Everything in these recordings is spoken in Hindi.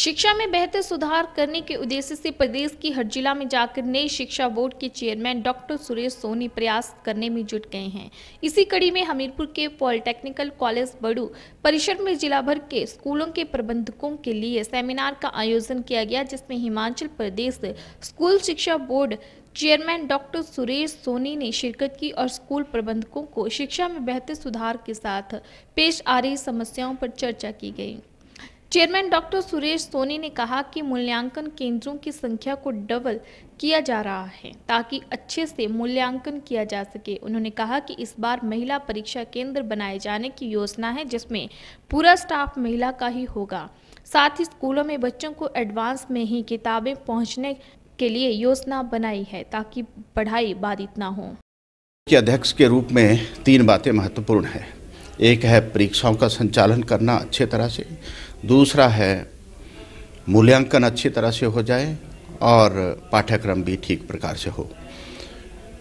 शिक्षा में बेहतर सुधार करने के उद्देश्य से प्रदेश की हर जिला में जाकर नए शिक्षा बोर्ड के चेयरमैन डॉक्टर सुरेश सोनी प्रयास करने में जुट गए हैं इसी कड़ी में हमीरपुर के पॉलिटेक्निकल कॉलेज बड़ू परिसर में जिला भर के स्कूलों के प्रबंधकों के लिए सेमिनार का आयोजन किया गया जिसमें हिमाचल प्रदेश स्कूल शिक्षा board chairman doctor Suresh Soni ने शिरकत की और स्कूल प्रबंधकों को शिक्षा में बेहतर सुधार के साथ पेश आ रही समस्याओं पर चर्चा की गई चेयरमैन डॉक्टर सुरेश सोनी ने कहा कि मूल्यांकन केंद्रों की संख्या को डबल किया जा रहा है ताकि अच्छे से मूल्यांकन किया जा सके उन्होंने कहा कि इस बार महिला परीक्षा केंद्र बनाए जाने की योजना है जिसमें पूरा स्टाफ महिला का ही होगा साथ ही स्कूलों में बच्चों को एडवांस में ही किताबें पहुँचने के लिए योजना बनाई है ताकि पढ़ाई बाधित ना हो अध्यक्ष के रूप में तीन बातें महत्वपूर्ण है एक है परीक्षाओं का संचालन करना अच्छे तरह से दूसरा है मूल्यांकन अच्छी तरह से हो जाए और पाठ्यक्रम भी ठीक प्रकार से हो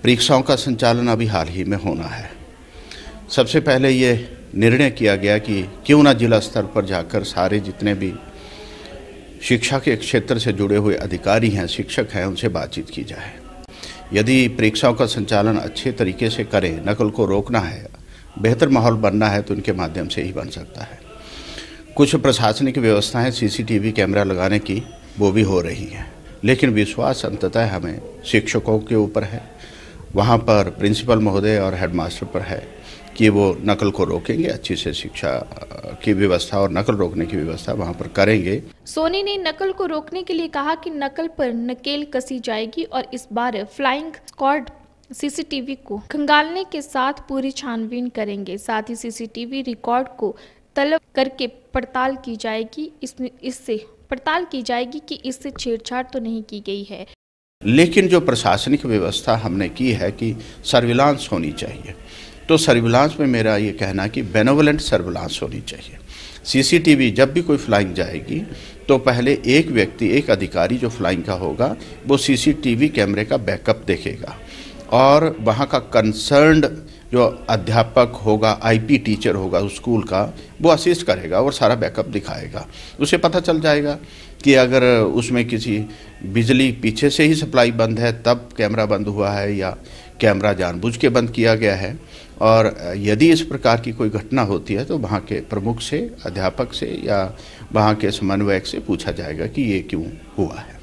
परीक्षाओं का संचालन अभी हाल ही में होना है सबसे पहले ये निर्णय किया गया कि क्यों ना जिला स्तर पर जाकर सारे जितने भी शिक्षा के क्षेत्र से जुड़े हुए अधिकारी हैं शिक्षक हैं उनसे बातचीत की जाए यदि परीक्षाओं का संचालन अच्छे तरीके से करें नकल को रोकना है बेहतर माहौल बनना है तो इनके माध्यम से ही बन सकता है कुछ प्रशासनिक व्यवस्थाएं सीसीटीवी कैमरा लगाने की वो भी हो रही हैं लेकिन विश्वास अंततः हमें शिक्षकों के ऊपर है वहाँ पर प्रिंसिपल महोदय और हेडमास्टर पर है कि वो नकल को रोकेंगे अच्छी से शिक्षा की व्यवस्था और नकल रोकने की व्यवस्था वहाँ पर करेंगे सोनी ने नकल को रोकने के लिए कहा कि नकल पर नकेल कसी जाएगी और इस बार फ्लाइंग स्क्वाड सीसीटीवी को खंगालने के साथ पूरी छानबीन करेंगे साथ ही सीसीटीवी रिकॉर्ड को तलब करके पड़ताल की जाएगी इससे पड़ताल की जाएगी कि इससे छेड़छाड़ तो नहीं की गई है लेकिन जो प्रशासनिक व्यवस्था हमने की है कि सर्विलांस होनी चाहिए तो सर्विलांस में मेरा ये कहना कि बेनोवलेंट सर्विलांस होनी चाहिए सीसीटीवी जब भी कोई फ्लाइंग जाएगी तो पहले एक व्यक्ति एक अधिकारी जो फ्लाइंग का होगा वो सीसीटीवी कैमरे का बैकअप देखेगा और वहाँ का कंसर्न जो अध्यापक होगा आईपी टीचर होगा उस स्कूल का वो असिस्ट करेगा और सारा बैकअप दिखाएगा उसे पता चल जाएगा कि अगर उसमें किसी बिजली पीछे से ही सप्लाई बंद है तब कैमरा बंद हुआ है या कैमरा जानबूझ के बंद किया गया है और यदि इस प्रकार की कोई घटना होती है तो वहाँ के प्रमुख से अध्यापक से या वहाँ के समन्वयक से पूछा जाएगा कि ये क्यों हुआ है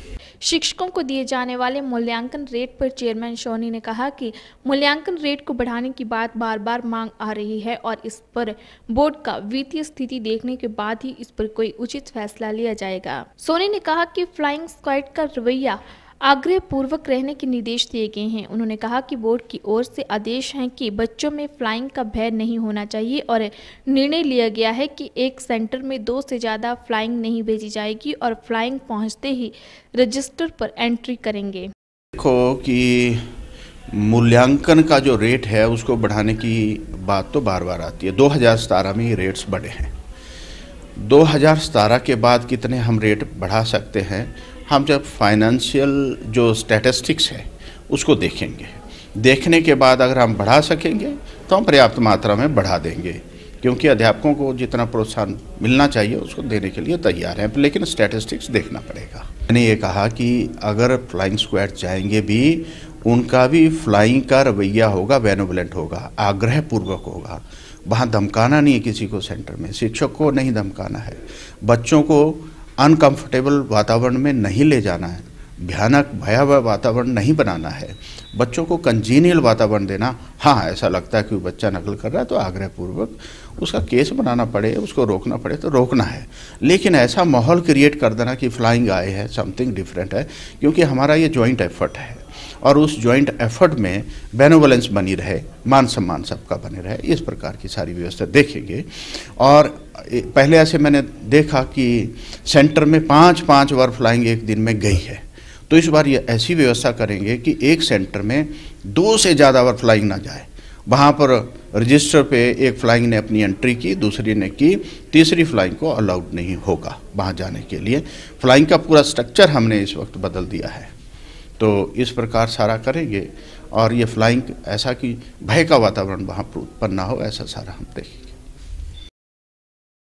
शिक्षकों को दिए जाने वाले मूल्यांकन रेट पर चेयरमैन सोनी ने कहा कि मूल्यांकन रेट को बढ़ाने की बात बार बार मांग आ रही है और इस पर बोर्ड का वित्तीय स्थिति देखने के बाद ही इस पर कोई उचित फैसला लिया जाएगा सोनी ने कहा कि फ्लाइंग स्क्वाड का रवैया आग्रह पूर्वक रहने के निर्देश दिए गए हैं उन्होंने कहा कि बोर्ड की ओर से आदेश हैं कि बच्चों में फ्लाइंग का भय नहीं होना चाहिए और निर्णय लिया गया है कि एक सेंटर में दो से ज़्यादा फ्लाइंग नहीं भेजी जाएगी और फ्लाइंग पहुँचते ही रजिस्टर पर एंट्री करेंगे देखो कि मूल्यांकन का जो रेट है उसको बढ़ाने की बात तो बार बार आती है दो में ये रेट्स बढ़े हैं दो के बाद कितने हम रेट बढ़ा सकते हैं हम जब फाइनेंशियल जो स्टैटिस्टिक्स है उसको देखेंगे देखने के बाद अगर हम बढ़ा सकेंगे तो हम पर्याप्त मात्रा में बढ़ा देंगे क्योंकि अध्यापकों को जितना प्रोत्साहन मिलना चाहिए उसको देने के लिए तैयार हैं लेकिन स्टैटिस्टिक्स देखना पड़ेगा मैंने ये कहा कि अगर फ्लाइंग स्क्वाड जाएंगे भी उनका भी फ्लाइंग का रवैया होगा वेनोबलेंट होगा आग्रहपूर्वक होगा वहाँ धमकाना नहीं है किसी को सेंटर में शिक्षक को नहीं धमकाना है बच्चों को अनकंफर्टेबल वातावरण में नहीं ले जाना है भयानक भयावह वातावरण नहीं बनाना है बच्चों को कंजीनियल वातावरण देना हाँ ऐसा लगता है कि बच्चा नकल कर रहा है तो आग्रहपूर्वक उसका केस बनाना पड़े उसको रोकना पड़े तो रोकना है लेकिन ऐसा माहौल क्रिएट कर देना कि फ्लाइंग आए है समथिंग डिफरेंट है क्योंकि हमारा ये ज्वाइंट एफर्ट है और उस ज्वाइंट एफर्ट में बेनोवलेंस बनी रहे मान सम्मान सबका बने रहे इस प्रकार की सारी व्यवस्था देखेंगे और पहले ऐसे मैंने देखा कि सेंटर में पाँच पाँच बार फ्लाइंग एक दिन में गई है तो इस बार ये ऐसी व्यवस्था करेंगे कि एक सेंटर में दो से ज़्यादा बार फ्लाइंग ना जाए वहाँ पर रजिस्टर पे एक फ्लाइंग ने अपनी एंट्री की दूसरी ने की तीसरी फ्लाइंग को अलाउड नहीं होगा वहाँ जाने के लिए फ्लाइंग का पूरा स्ट्रक्चर हमने इस वक्त बदल दिया है तो इस प्रकार सारा करेंगे और ये फ्लाइंग ऐसा कि भय का वातावरण वहाँ पर उत्पन्न ना हो ऐसा सारा हम देखें